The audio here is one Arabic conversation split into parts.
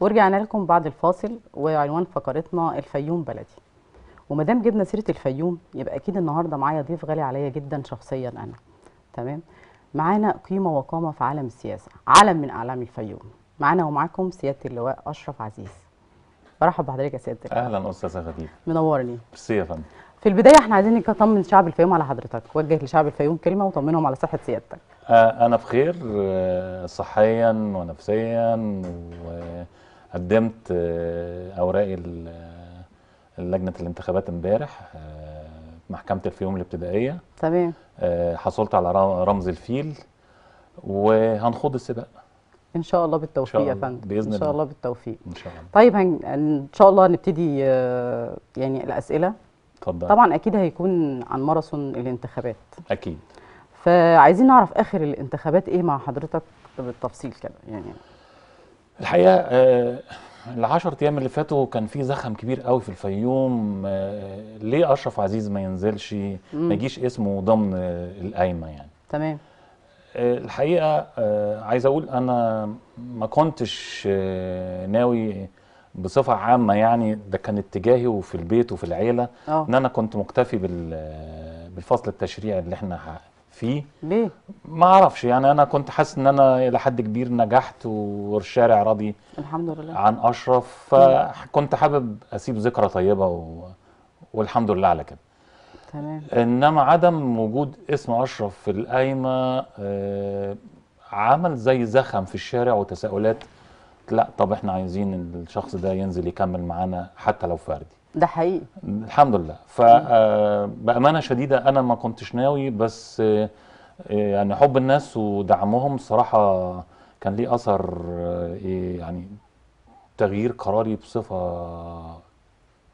ورجعنا لكم بعد الفاصل وعنوان فقرتنا الفيوم بلدي ومادام جبنا سيره الفيوم يبقى اكيد النهارده معايا ضيف غالي عليا جدا شخصيا انا تمام معانا قيمه وقامه في عالم السياسه علم من اعلام الفيوم معانا ومعاكم سياده اللواء اشرف عزيز برحب بحضرتك يا سياده اهلا استاذه خديجة منورني ميرسي يا فندم في البدايه احنا عايزين نطمن شعب الفيوم على حضرتك وجه لشعب الفيوم كلمه وطمنهم على صحه سيادتك آه، انا بخير آه، صحيا ونفسيا و قدمت آه، اوراقي آه، لجنه الانتخابات امبارح آه، محكمه الفيوم الابتدائيه تمام حصلت على رمز الفيل وهنخوض السباق ان شاء الله بالتوفيق يا فندم باذن الله ان شاء الله بالتوفيق ان شاء الله طيب هن... ان شاء الله هنبتدي يعني الاسئله اتفضل طبعا اكيد هيكون عن ماراثون الانتخابات اكيد فعايزين نعرف اخر الانتخابات ايه مع حضرتك بالتفصيل كده يعني الحقيقه آه، العشر ايام اللي فاتوا كان في زخم كبير قوي في الفيوم آه، ليه اشرف عزيز ما ينزلش ما يجيش اسمه ضمن القايمه يعني تمام آه، الحقيقه عايز اقول انا ما كنتش ناوي بصفه عامه يعني ده كان اتجاهي وفي البيت وفي العيله أوه. ان انا كنت مكتفي بالفصل التشريعي اللي احنا فيه ليه؟ ما اعرفش يعني انا كنت حاسس ان انا الى حد كبير نجحت والشارع راضي الحمد لله عن اشرف فكنت حابب اسيب ذكرى طيبه و... والحمد لله على كده تمام انما عدم وجود اسم اشرف في القايمه آه عمل زي زخم في الشارع وتساؤلات لا طب احنا عايزين الشخص ده ينزل يكمل معانا حتى لو فردي ده حقيقي الحمد لله فبامانه آه، شديده انا ما كنتش ناوي بس آه، آه، يعني حب الناس ودعمهم صراحه كان ليه اثر إيه، يعني تغيير قراري بصفه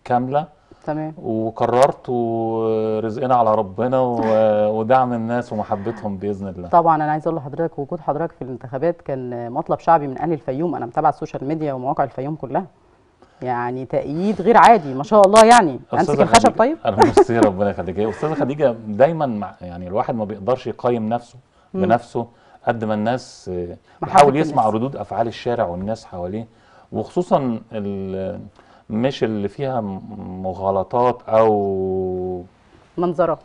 كامله تمام وقررت ورزقنا على ربنا ودعم الناس ومحبتهم باذن الله طبعا انا عايز اقول لحضرتك وجود حضرتك في الانتخابات كان مطلب شعبي من اهل الفيوم انا متابعه السوشيال ميديا ومواقع الفيوم كلها يعني تأييد غير عادي ما شاء الله يعني امسك الخشب طيب انا ميرسي ربنا خديجة استاذه خديجه دايما مع يعني الواحد ما بيقدرش يقيم نفسه بنفسه قد ما الناس آه، بيحاول يسمع الناس. ردود افعال الشارع والناس حواليه وخصوصا مش اللي فيها مغالطات او منظره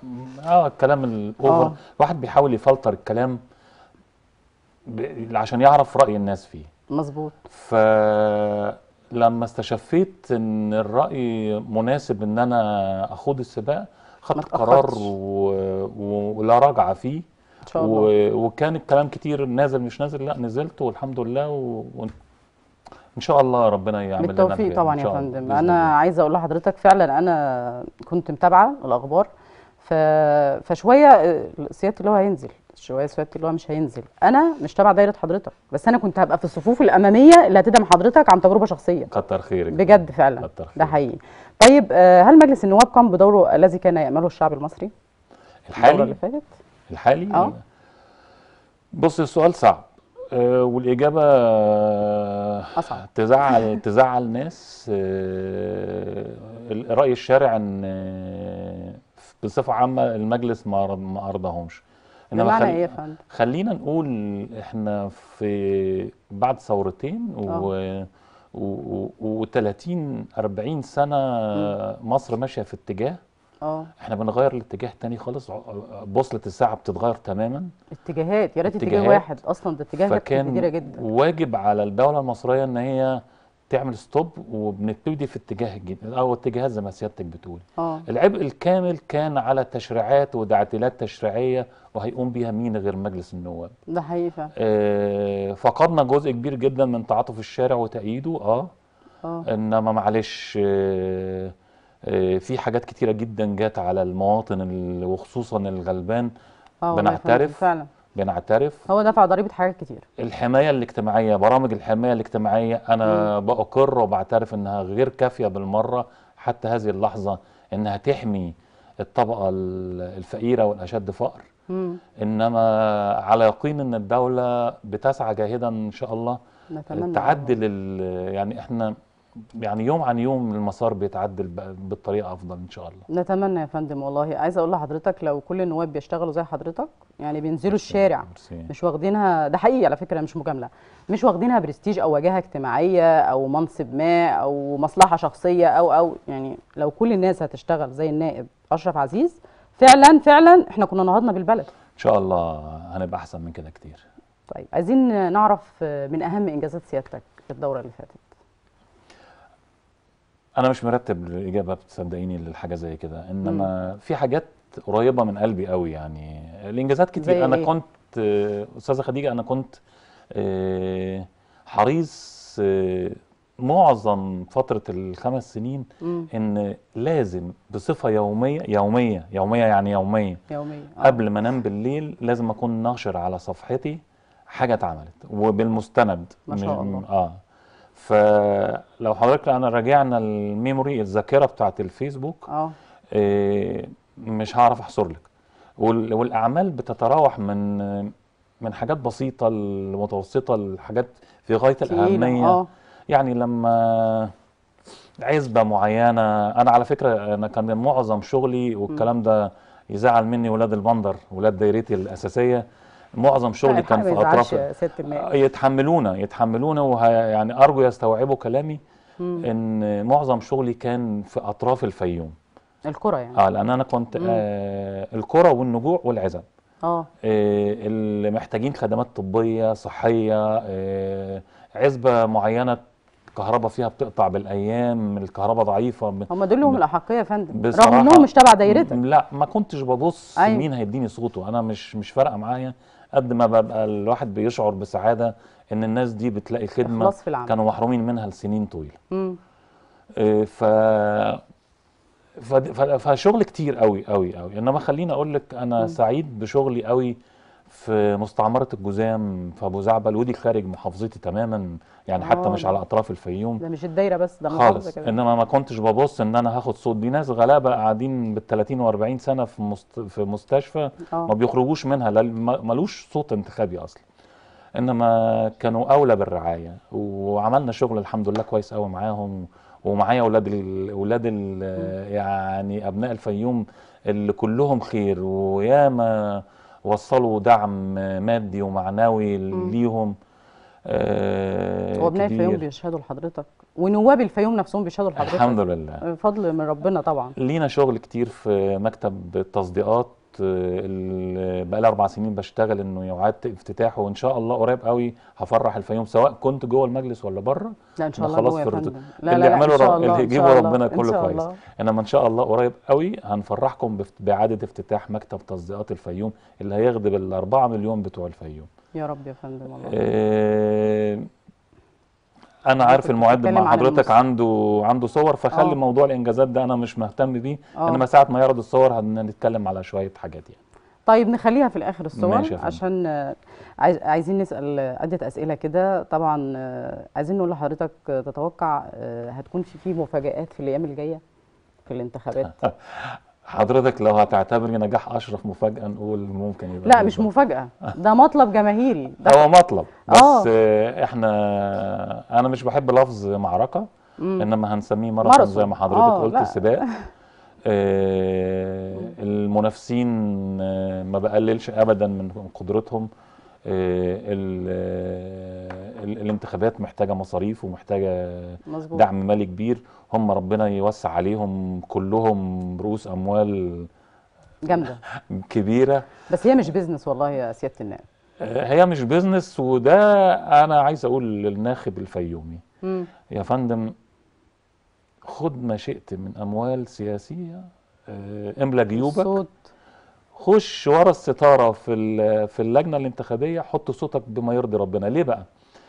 اه الكلام الاوفر آه. الواحد بيحاول يفلتر الكلام عشان يعرف راي الناس فيه مظبوط ف لما استشفيت ان الراي مناسب ان انا اخوض السباق خدت قرار ولا راجعه فيه إن شاء الله. و... وكان الكلام كتير نازل مش نازل لا نزلت والحمد لله و... ان شاء الله ربنا يعمل لنا بالتوفيق طبعا يا فندم انا عايزه اقول لحضرتك فعلا انا كنت متابعه الاخبار ف... فشويه آه، سياده اللي هو هينزل شويه سيادتي اللي هو مش هينزل انا مش تبع دايره حضرتك بس انا كنت هبقى في الصفوف الاماميه اللي هتدعم حضرتك عن تجربه شخصيه كتر خيرك بجد فعلا كتر خيرك. ده حقيقي طيب آه، هل مجلس النواب قام بدوره الذي كان يامله الشعب المصري الحالي اللي فاتت الحالي اه بص السؤال صعب آه والاجابه آه، أصعب. تزعل تزعل ناس آه راي الشارع ان آه، بصفه عامه المجلس ما ما ارضاهمش انما خل... ايه يا فندم خلينا نقول احنا في بعد ثورتين و... آه. و, و 30 40 سنه م. مصر ماشيه في اتجاه اه احنا بنغير الاتجاه تاني خالص بوصله الساعه بتتغير تماما اتجاهات يا ريت اتجاه واحد اصلا ده اتجاهات كتيره جدا فكان واجب على الدوله المصريه ان هي تعمل ستوب وبنبتدي في اتجاه الجديد او اتجاهات زي ما سيادتك بتقول أوه. العبء الكامل كان على تشريعات وتعديلات تشريعيه وهيقوم بيها مين غير مجلس النواب ده حقيقه آه فقدنا جزء كبير جدا من تعاطف الشارع وتأييده اه, آه. انما معلش آه, آه، في حاجات كتيره جدا جت على المواطن وخصوصا الغلبان آه، بنعترف فعلا بنعترف هو دفع ضريبه حاجات كتير الحمايه الاجتماعيه برامج الحمايه الاجتماعيه انا مم. باقر وبعترف انها غير كافيه بالمره حتى هذه اللحظه انها تحمي الطبقه الفقيره والاشد فقر مم. انما على يقين ان الدوله بتسعى جاهدا ان شاء الله نتمنى تعدل يعني احنا يعني يوم عن يوم المسار بيتعدل بالطريقه افضل ان شاء الله نتمنى يا فندم والله عايز اقول لحضرتك لو كل النواب بيشتغلوا زي حضرتك يعني بينزلوا مرسي الشارع مرسي. مش واخدينها ده حقيقي على فكره مش مجامله مش واخدينها برستيج او واجهه اجتماعيه او منصب ما او مصلحه شخصيه او او يعني لو كل الناس هتشتغل زي النائب اشرف عزيز فعلا فعلا احنا كنا نهضنا بالبلد ان شاء الله هنبقى احسن من كده كتير طيب عايزين نعرف من اهم انجازات سيادتك في الدوره اللي فاتت انا مش مرتب الاجابه بتصدقيني للحاجه زي كده انما مم. في حاجات قريبه من قلبي قوي يعني الانجازات كتير انا إيه؟ كنت استاذه خديجه انا كنت آه، حريص آه، معظم فتره الخمس سنين مم. ان لازم بصفه يوميه يوميه يوميه يعني يوميه يوميه آه. قبل ما انام بالليل لازم اكون ناشر على صفحتي حاجه اتعملت وبالمستند ما شاء الله اه فلو حضرتك انا راجعنا الميموري الذاكره بتاعه الفيسبوك آه. اه مش هعرف احصر لك والاعمال بتتراوح من من حاجات بسيطه لمتوسطه لحاجات في غايه الاهميه أوه. يعني لما عزبه معينه انا على فكره انا كان معظم شغلي والكلام ده يزعل مني ولاد البندر ولاد دايرتي الاساسيه معظم شغلي كان في اطراف آه، يتحملونا يتحملونا ويعني ارجو يستوعبوا كلامي مم. ان معظم شغلي كان في اطراف الفيوم الكرة يعني اه لان انا كنت آه الكرة والنجوع والعزب آه. اه اللي محتاجين خدمات طبيه صحيه آه عزبه معينه الكهرباء فيها بتقطع بالايام الكهرباء ضعيفه هم دول لهم الاحقيه يا فندم رغم انهم مش تبع دايرتك لا ما كنتش ببص أيوة. مين هيديني صوته انا مش مش فارقه معايا قد ما ببقى الواحد بيشعر بسعاده ان الناس دي بتلاقي خدمه في العمل. كانوا محرومين منها لسنين طويله امم ف فشغل كتير قوي قوي قوي انما خليني اقول لك انا م. سعيد بشغلي قوي في مستعمرة الجزام في أبو زعبل ودي خارج محافظتي تماما يعني آه. حتى مش على أطراف الفيوم ده مش الدايرة بس ده خالص كده. إنما ما كنتش ببص إن أنا هاخد صوت دي ناس غلابة قاعدين بال 30 و40 سنة في مست... في مستشفى آه. ما بيخرجوش منها ل... ملوش صوت انتخابي أصلا إنما كانوا أولى بالرعاية وعملنا شغل الحمد لله كويس قوي معاهم ومعايا اولاد ال... اولاد ال... يعني ابناء الفيوم اللي كلهم خير وياما وصلوا دعم مادي ومعنوي ليهم آه وابناء الفيوم بيشهدوا لحضرتك ونواب الفيوم نفسهم بيشهدوا لحضرتك الحمد لله فضل من ربنا طبعا لينا شغل كتير في مكتب التصديقات بقى لي اربع سنين بشتغل انه يعاد افتتاحه وان شاء الله قريب قوي هفرح الفيوم سواء كنت جوه المجلس ولا بره لا ان شاء الله خلاص في لا لا اللي يعمله رب... اللي يجيبه ربنا كله كويس انما ان شاء الله قريب قوي هنفرحكم باعاده افتتاح مكتب تصديقات الفيوم اللي هيخدم ال 4 مليون بتوع الفيوم يا رب يا فندم والله آه، انا عارف المعد مع حضرتك عنده عنده صور فخلي آه. موضوع الانجازات ده انا مش مهتم بيه آه. انما ساعه ما يعرض الصور هنتكلم على شويه حاجات يعني طيب نخليها في الاخر الصور عشان عايزين نسال عده اسئله كده طبعا آه، عايزين نقول لحضرتك تتوقع هتكون في مفاجات في الايام الجايه في الانتخابات حضرتك لو هتعتبري نجاح اشرف مفاجاه نقول ممكن يبقى لا مش مفاجاه ده مطلب جماهيري ده هو مطلب آه. بس أوه. احنا انا مش بحب لفظ معركه مم. انما هنسميه ماراثون زي ما حضرتك آه، قلت سباق آه المنافسين آه ما بقللش ابدا من قدرتهم آه, آه، الانتخابات محتاجه مصاريف ومحتاجه مزبوط. دعم مالي كبير هم ربنا يوسع عليهم كلهم رؤوس اموال جامده كبيره بس هي مش بيزنس والله يا سياده النائب آه، هي مش بيزنس وده انا عايز اقول للناخب الفيومي يا فندم خد ما شئت من اموال سياسيه آه، املى جيوبك صوت. خش ورا الستاره في في اللجنه الانتخابيه حط صوتك بما يرضي ربنا ليه بقى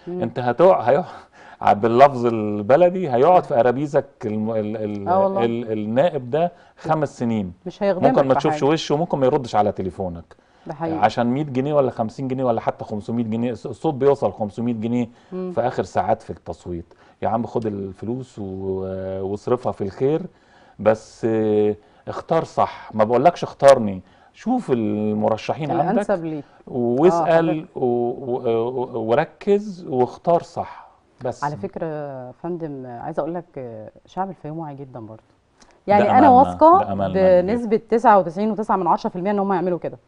مم. انت هتقع هيقع باللفظ البلدي هيقعد في ارابيزك ال ال آه، ال ال النائب ده خمس سنين مش هيخدمك ممكن ما تشوفش وشه وممكن ما يردش على تليفونك ده حقيقي. عشان 100 جنيه ولا 50 جنيه ولا حتى 500 جنيه الصوت بيوصل 500 جنيه مم. في اخر ساعات في التصويت يا عم خد الفلوس واصرفها في الخير بس اختار صح ما بقولكش اختارني شوف المرشحين عندك واسال آه وركز واختار صح بس على فكره يا فندم عايزه اقول لك شعب الفيوم واعي جدا برضه يعني انا واثقه بنسبه 99.9 من 10% ان هم يعملوا كده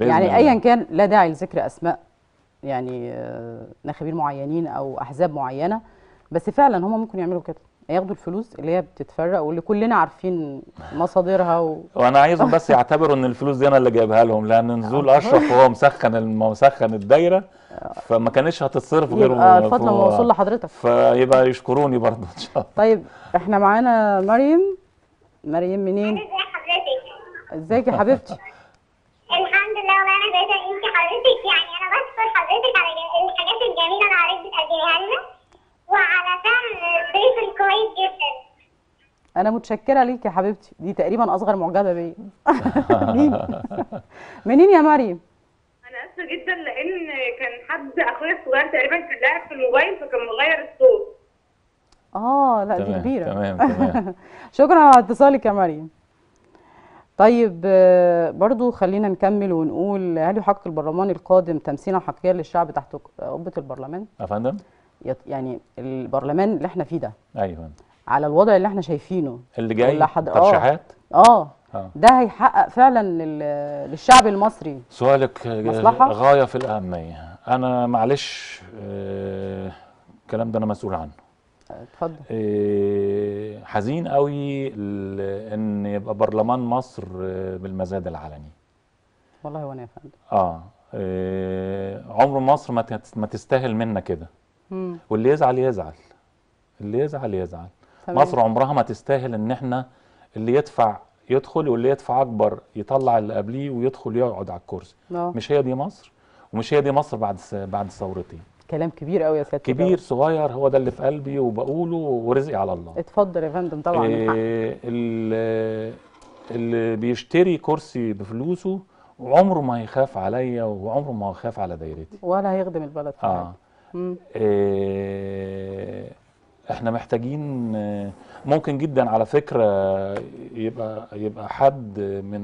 يعني ايا كان لا داعي لذكر اسماء يعني آه، ناخبين معينين او احزاب معينه بس فعلا هم ممكن يعملوا كده ياخدوا الفلوس اللي هي بتتفرق واللي كلنا عارفين مصادرها و... وانا عايزهم بس يعتبروا ان الفلوس دي انا اللي جايبها لهم لان نزول آه. اشرف وهو مسخن مسخن الدايره فما كانتش هتتصرف غير الفتره ما وصل لحضرتك فيبقى يشكروني برضه ان شاء الله طيب احنا معانا مريم مريم منين؟ ازي حضرتك؟ ازيك يا حبيبتي؟ الحمد لله والله انا زي انت حضرتك يعني انا بشكر حضرتك على الحاجات الجميله اللي حضرتك بتقدميها لنا وعلشان ضيف الكويس جدا انا متشكره ليك يا حبيبتي دي تقريبا اصغر معجبه بيا منين يا مريم انا اسفه جدا لان كان حد اخويا الصغير تقريبا كان لاعب في الموبايل فكان مغير الصوت اه لا دي كبيره تمام تمام شكرا على اتصالك يا مريم طيب برضو خلينا نكمل ونقول هل يحق البرلمان القادم تمثيلا حقيقيا للشعب تحت قبه البرلمان؟ يا فندم يعني البرلمان اللي احنا فيه ده ايوه على الوضع اللي احنا شايفينه اللي جاي آه. ترشيحات آه. اه ده هيحقق فعلا للشعب المصري سؤالك آه، مصلحة؟ غايه في الاهميه انا معلش آه الكلام ده انا مسؤول عنه اتفضل آه حزين قوي ان يبقى برلمان مصر بالمزاد العلني والله وانا يا فندم اه, آه عمر مصر ما تستاهل منا كده واللي يزعل يزعل اللي يزعل يزعل طبعا. مصر عمرها ما تستاهل ان احنا اللي يدفع يدخل واللي يدفع اكبر يطلع اللي قبليه ويدخل يقعد على الكرسي أوه. مش هي دي مصر ومش هي دي مصر بعد بعد ثورتين كلام كبير قوي يا سياده كبير صغير هو ده اللي في قلبي وبقوله ورزقي على الله اتفضل يا فندم طبعا إيه اللي, اللي بيشتري كرسي بفلوسه عمره ما هيخاف عليا وعمره ما يخاف على دايرتي ولا هيخدم البلد آه. آه، احنا محتاجين آه، ممكن جدا على فكره يبقى يبقى حد من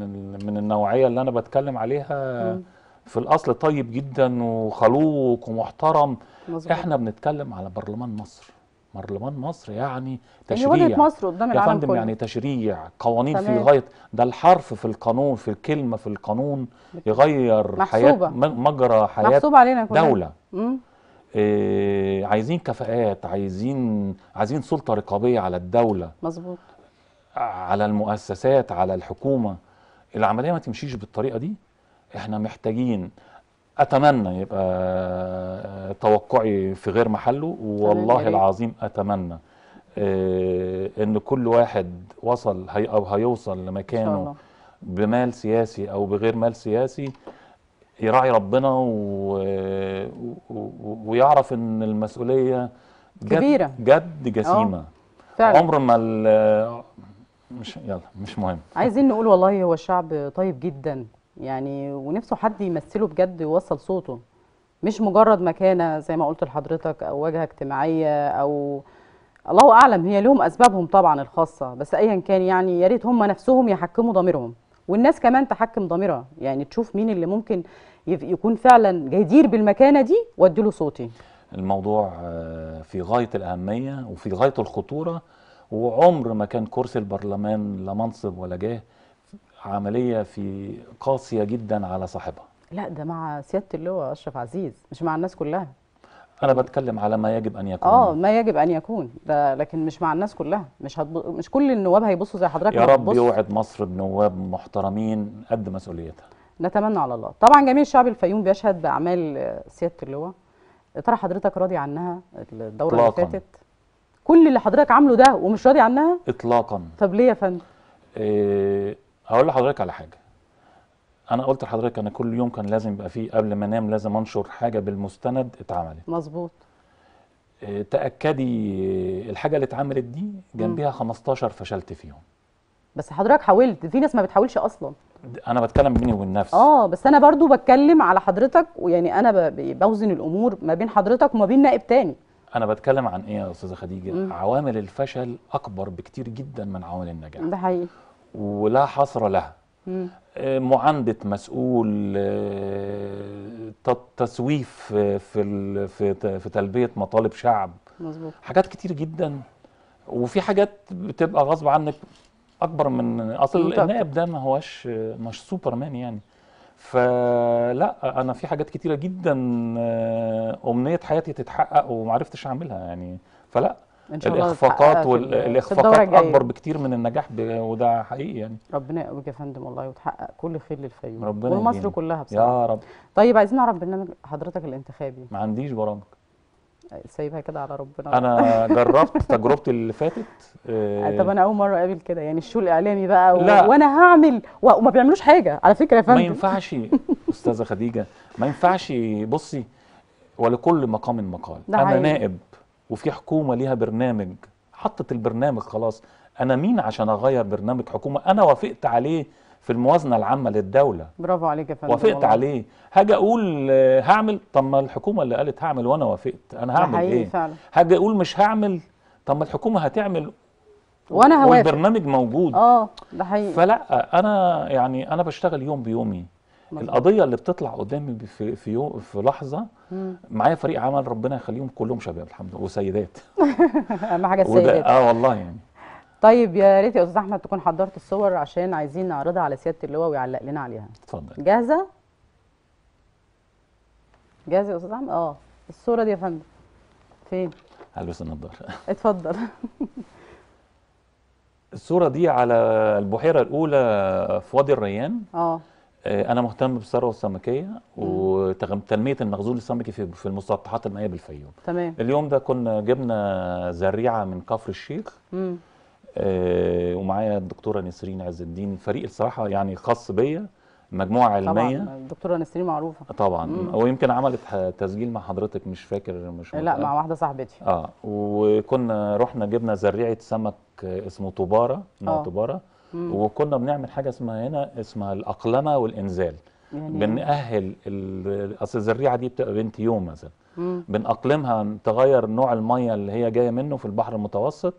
من النوعيه اللي انا بتكلم عليها مم. في الاصل طيب جدا وخلوق ومحترم مزبوط. احنا بنتكلم على برلمان مصر برلمان مصر يعني تشريع يعني مصر قدام العالم يا فندم يعني تشريع قوانين في غايه ده الحرف في القانون في الكلمه في القانون يغير محسوبة. حياه مجرى حياه علينا دوله مم. آه، عايزين كفاءات عايزين عايزين سلطه رقابيه على الدوله مظبوط على المؤسسات على الحكومه العمليه ما تمشيش بالطريقه دي احنا محتاجين اتمنى يبقى توقعي في غير محله والله العظيم اتمنى آه، ان كل واحد وصل هي او هيوصل لمكانه بمال سياسي او بغير مال سياسي يراعي ربنا و... و... ويعرف ان المسؤوليه جد كبيره جد جسيمه آه، فعلا. عمر ما ال... مش يلا مش مهم عايزين نقول والله هو الشعب طيب جدا يعني ونفسه حد يمثله بجد ويوصل صوته مش مجرد مكانه زي ما قلت لحضرتك او واجهه اجتماعيه او الله اعلم هي لهم اسبابهم طبعا الخاصه بس ايا كان يعني يا ريت هم نفسهم يحكموا ضميرهم والناس كمان تحكم ضميرها يعني تشوف مين اللي ممكن يكون فعلا جدير بالمكانه دي وادي له صوتي الموضوع آه، في غايه الاهميه وفي غايه الخطوره وعمر ما كان كرسي البرلمان لا منصب ولا جاه عمليه في قاسيه جدا على صاحبها لا ده مع سياده اللواء اشرف عزيز مش مع الناس كلها انا بتكلم على ما يجب ان يكون اه ما يجب ان يكون ده لكن مش مع الناس كلها مش هتب... مش كل النواب هيبصوا زي حضرتك يا رب يوعد مصر بنواب محترمين قد مسؤوليتها نتمنى على الله طبعا جميع الشعب الفيوم بيشهد باعمال سياده اللواء ترى حضرتك راضي عنها الدوره اللي فاتت كل اللي حضرتك عامله ده ومش راضي عنها اطلاقا طب ليه يا فندم إيه هقول لحضرتك على حاجه انا قلت لحضرتك انا كل يوم كان لازم يبقى فيه قبل ما انام لازم انشر حاجه بالمستند اتعملت مظبوط آه، تاكدي الحاجه اللي اتعملت دي جنبيها 15 فشلت فيهم بس حضرتك حاولت في ناس ما بتحاولش اصلا انا بتكلم بيني وبين نفسي اه بس انا برضو بتكلم على حضرتك ويعني انا بوزن الامور ما بين حضرتك وما بين نائب تاني انا بتكلم عن ايه يا استاذه خديجه مم. عوامل الفشل اكبر بكتير جدا من عوامل النجاح ده حقيقي ولا حصر لها آه، معانده مسؤول آه، تسويف آه، في في تلبيه مطالب شعب مزبوط. حاجات كتير جدا وفي حاجات بتبقى غصب عنك اكبر من اصل النائب ده ما هواش مش سوبرمان يعني فلا انا في حاجات كتيره جدا امنيه حياتي تتحقق ومعرفتش اعملها يعني فلا إن شاء الله الاخفاقات والاخفاقات اكبر بكتير من النجاح وده حقيقي يعني ربنا يقويك يا فندم والله وتحقق كل خير للفيوم ربنا ومصر يجينا. كلها بصراحه يا رب طيب عايزين نعرف برنامج حضرتك الانتخابي ما عنديش برامج سايبها كده على ربنا انا جربت تجربتي اللي فاتت آه طب انا اول مره اقابل كده يعني الشو الاعلامي بقى و... لا. وانا هعمل و... وما بيعملوش حاجه على فكره يا فندم ما ينفعش استاذه خديجه ما ينفعش بصي ولكل مقام مقال انا نائب وفي حكومه ليها برنامج حطت البرنامج خلاص انا مين عشان اغير برنامج حكومه انا وافقت عليه في الموازنه العامه للدوله برافو عليك يا فندم وافقت عليه هاجي اقول آه، هعمل طب ما الحكومه اللي قالت هعمل وانا وافقت انا هعمل ايه فعلا. هاجي اقول مش هعمل طب ما الحكومه هتعمل وانا هوافق والبرنامج موجود اه ده حقيقي فلا انا يعني انا بشتغل يوم بيومي مطلع. القضيه اللي بتطلع قدامي في في يوم في لحظه معايا فريق عمل ربنا يخليهم كلهم شباب الحمد لله وسيدات اهم حاجه السيدات اه والله يعني طيب يا ريت يا استاذ احمد تكون حضرت الصور عشان عايزين نعرضها على سياده اللواء ويعلق لنا عليها اتفضل جاهزه جاهزه يا استاذ احمد اه الصوره دي يا فندم فين هلبس النضاره اتفضل الصوره دي على البحيره الاولى في وادي الريان اه آه، انا مهتم بالثروه السمكيه وتنميه المخزون السمكي في في المسطحات المائيه بالفيوم تمام اليوم ده كنا جبنا زريعه من كفر الشيخ آه ومعايا الدكتوره نسرين عز الدين فريق الصراحه يعني خاص بيا مجموعه علميه طبعا الدكتوره نسرين معروفه طبعا ويمكن عملت تسجيل مع حضرتك مش فاكر مش لا مع واحده صاحبتي اه وكنا رحنا جبنا زريعه سمك آه، اسمه طباره اه طباره وكنا بنعمل حاجه اسمها هنا اسمها الاقلمه والانزال يعني بنأهل اصل الزريعه دي بتبقى بنت يوم مثلا بنأقلمها تغير نوع الميه اللي هي جايه منه في البحر المتوسط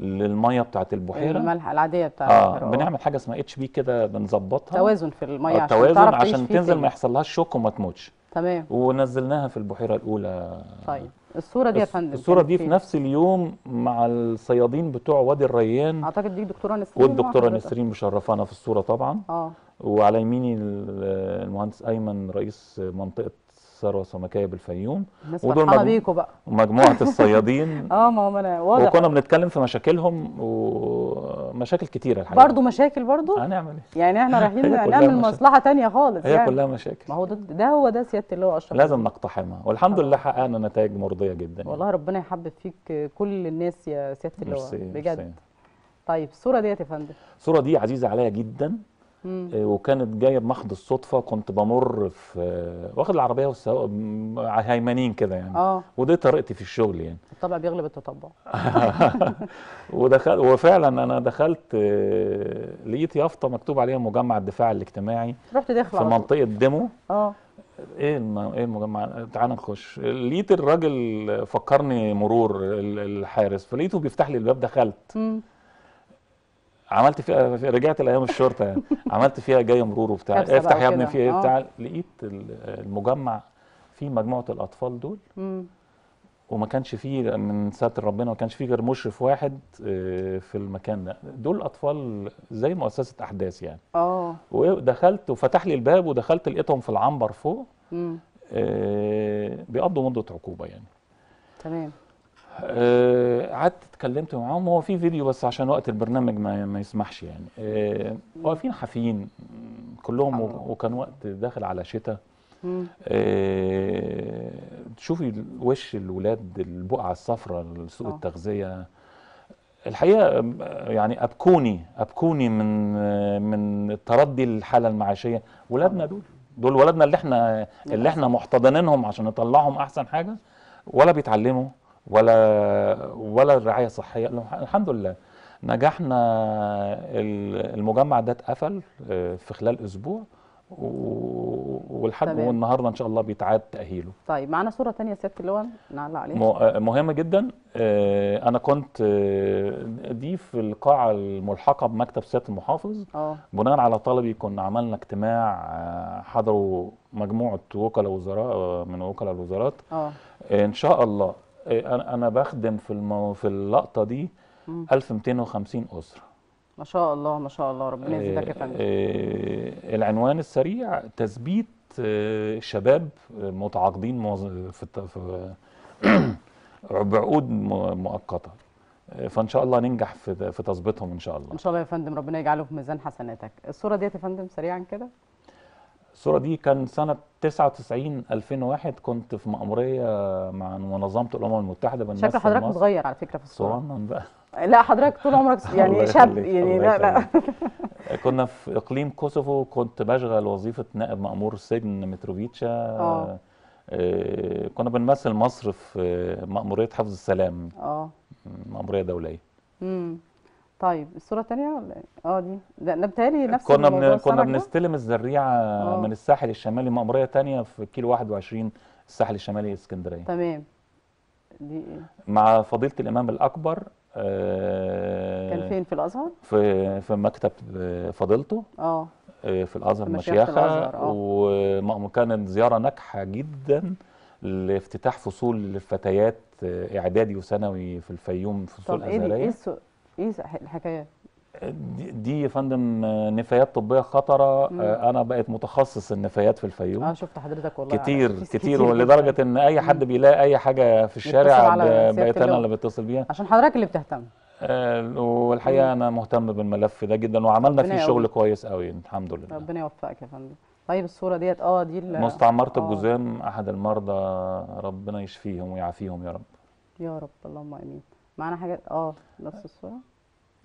للميه بتاعه البحيره الملح العاديه بتاعه اه بنعمل حاجه اسمها اتش بي كده بنظبطها توازن في الميه آه، عشان توازن عشان تنزل ما يحصلهاش شوك وما تموتش تمام ونزلناها في البحيره الاولى طيب الصوره دي يا فندم الصوره دي في نفس اليوم مع الصيادين بتوع وادي الريان اعتقد دي الدكتوره نسرين والدكتوره نسرين مشرفانا في الصوره طبعا اه وعلى يميني المهندس ايمن رئيس منطقه الثروه السمكيه بالفيوم ودول مجم... بيكو بقى مجموعه الصيادين اه ما هو انا واضح وكنا بنتكلم في مشاكلهم ومشاكل كتيره الحقيقه برضه مشاكل برضه هنعمل ايه يعني احنا رايحين نعمل مصلحه ثانيه خالص هي يعني. كلها مشاكل ما هو ده, ده هو ده سياده اللي هو اشرف لازم نقتحمها والحمد آه. لله حققنا نتائج مرضيه جدا يعني. والله ربنا يحبب فيك كل الناس يا سياده اللواء بجد طيب الصوره ديت يا فندم الصوره دي عزيزه عليا جدا آه، وكانت جايه بمحض الصدفه كنت بمر في آه، واخد العربيه والسواق آه، هيمنين كده يعني آه. ودي طريقتي في الشغل يعني الطبع بيغلب التطبع ودخل وفعلا انا دخلت لقيت يافطه مكتوب عليها مجمع الدفاع الاجتماعي رحت داخل في منطقه ديمو اه ايه الم... ايه المجمع تعال نخش لقيت الراجل فكرني مرور الحارس فلقيته بيفتح لي الباب دخلت عملت فيها رجعت لايام الشرطه يعني عملت فيها جايه مرور وبتاع افتح يا ابني في ايه بتاع اه. لقيت المجمع فيه مجموعه الاطفال دول مم. وما كانش فيه من ساتر ربنا ما كانش فيه غير مشرف واحد آه، في المكان ده دول اطفال زي مؤسسه احداث يعني اه ودخلت وفتح لي الباب ودخلت لقيتهم في العنبر فوق آه، بيقضوا مده عقوبه يعني تمام آه، قعدت آه اتكلمت معاهم هو في فيديو بس عشان وقت البرنامج ما, ما يسمحش يعني آه واقفين حافيين كلهم وكان وقت داخل على شتاء آه تشوفي وش الولاد البقعه الصفراء سوق آه. التغذيه الحقيقه يعني ابكوني ابكوني من آه، من تردي الحاله المعاشيه ولادنا دول دول ولادنا اللي احنا اللي احنا محتضنينهم عشان نطلعهم احسن حاجه ولا بيتعلموا ولا ولا الرعايه الصحيه الحمد لله نجحنا المجمع ده اتقفل آه، في خلال اسبوع والحد والنهارده ان شاء الله بيتعاد تاهيله طيب معانا صوره ثانيه يا سياده اللواء نعلق عليها آه، مهمه جدا آه، انا كنت دي في القاعه الملحقه بمكتب سياده المحافظ أوه. بناء على طلبي كنا عملنا اجتماع حضروا مجموعه وكلاء وزراء من وكلاء الوزارات أوه. ان شاء الله إيه، انا بخدم في المو... في اللقطه دي 1250 اسره ما شاء الله ما شاء الله ربنا إيه، يزيدك يا فندم إيه، العنوان السريع تثبيت شباب متعاقدين في بعقود مؤقته فان شاء الله ننجح في في تظبيطهم ان شاء الله ان شاء الله يا فندم ربنا يجعله في ميزان حسناتك الصوره ديت يا فندم سريعا كده الصورة دي كان سنة 99 2001 كنت في مأمورية مع منظمة الأمم المتحدة بالناس شكل حضرتك متغير على فكرة في الصورة صغنن بقى لا حضرتك طول عمرك يعني شاب يعني لا لا كنا في إقليم كوسوفو كنت بشغل وظيفة نائب مأمور سجن متروفيتشا آه. آه كنا بنمثل مصر في مأمورية حفظ السلام اه مأمورية دولية امم طيب الصورة الثانيه ولا إيه؟ اه دي ده انا بتهيألي نفس كنا بن... كنا بنستلم الزريعة أوه. من الساحل الشمالي مأمورية ثانيه في كيلو 21 الساحل الشمالي اسكندرية تمام دي ايه؟ مع فضيلة الإمام الأكبر آه، كان فين في الأزهر؟ في في مكتب فضيلته اه, آه، في الأزهر مشيخة آه. وكانت زيارة ناجحة جدا لافتتاح فصول الفتيات اعدادي وثانوي في الفيوم فصول طب ايه ايه الحكايه دي يا فندم آه، نفايات طبيه خطره آه، مم. انا بقيت متخصص النفايات في الفيوم اه شفت حضرتك والله كتير كتير, كتير ولدرجه ان اي حد بيلاقي اي حاجه في الشارع بقيت انا اللي بتصل بيها عشان حضرتك اللي بتهتم آه والحقيقه مم. انا مهتم بالملف ده جدا وعملنا فيه شغل كويس قوي الحمد لله ربنا يوفقك يا فندم طيب الصوره ديت اه دي مستعمره آه. الجزام احد المرضى ربنا يشفيهم ويعافيهم يا رب يا رب اللهم امين معانا حاجات اه نفس الصوره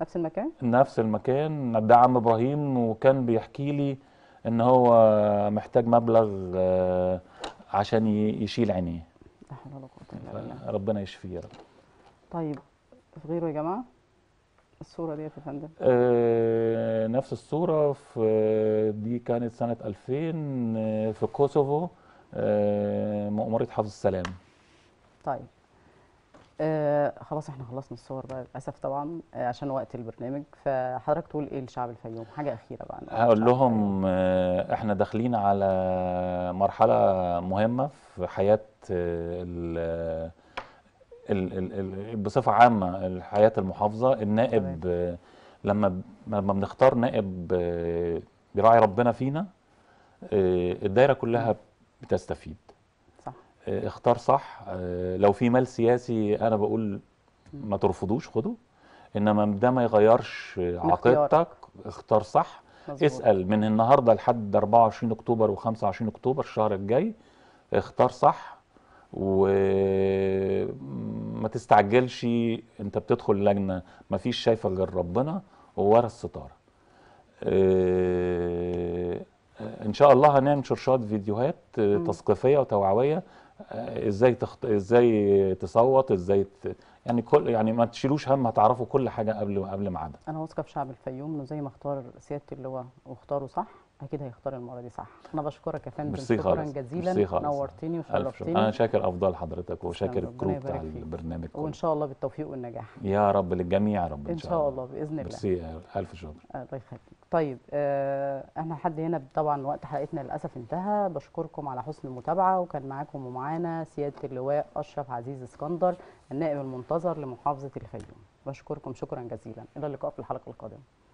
نفس المكان نفس المكان ده عم ابراهيم وكان بيحكي لي ان هو محتاج مبلغ آه، عشان يشيل عينيه ربنا يشفيه يا رب طيب في غيره يا جماعه الصوره دي يا فندم آه نفس الصوره في آه، دي كانت سنه 2000 آه، في كوسوفو آه مؤامره حفظ السلام طيب آه، خلاص احنا خلصنا الصور بقى للاسف طبعا آه، عشان وقت البرنامج فحضرتك تقول ايه لشعب الفيوم حاجه اخيره بقى هقول لهم إيه. آه، احنا داخلين على مرحله مهمه في حياه الـ الـ الـ بصفه عامه حياه المحافظه النائب لما لما بنختار نائب بيراعي ربنا فينا الدايره كلها بتستفيد آه، اختار صح آه، لو في مال سياسي انا بقول ما ترفضوش خده انما ده ما يغيرش عقيدتك اختار صح مزبوط. اسال من النهارده لحد 24 اكتوبر و25 اكتوبر الشهر الجاي اختار صح وما تستعجلش انت بتدخل لجنه ما فيش شايفه غير ربنا وورا الستاره اه, آه، ان شاء الله هننشر شويه فيديوهات تثقيفيه وتوعويه ازاي تخط... ازاي تصوت ازاي ت... يعني كل يعني ما تشيلوش هم هتعرفوا كل حاجه قبل قبل ميعادها انا واثقه في شعب الفيوم انه زي ما اختار سيادتي اللواء واختاره صح اكيد هيختار المره دي صح انا بشكرك يا فندم شكرا جزيلا نورتني وشرفتني انا شاكر افضل حضرتك وشاكر الكروب بتاع البرنامج كله وان شاء الله بالتوفيق والنجاح يا رب للجميع يا رب ان شاء, إن شاء الله. باذن الله ميرسي الف شكر الله يخليك طيب آه احنا لحد هنا طبعا وقت حلقتنا للاسف انتهى بشكركم على حسن المتابعه وكان معاكم ومعانا سياده اللواء اشرف عزيز اسكندر النائب المنتظر لمحافظه الفيوم بشكركم شكرا جزيلا الى اللقاء في الحلقه القادمه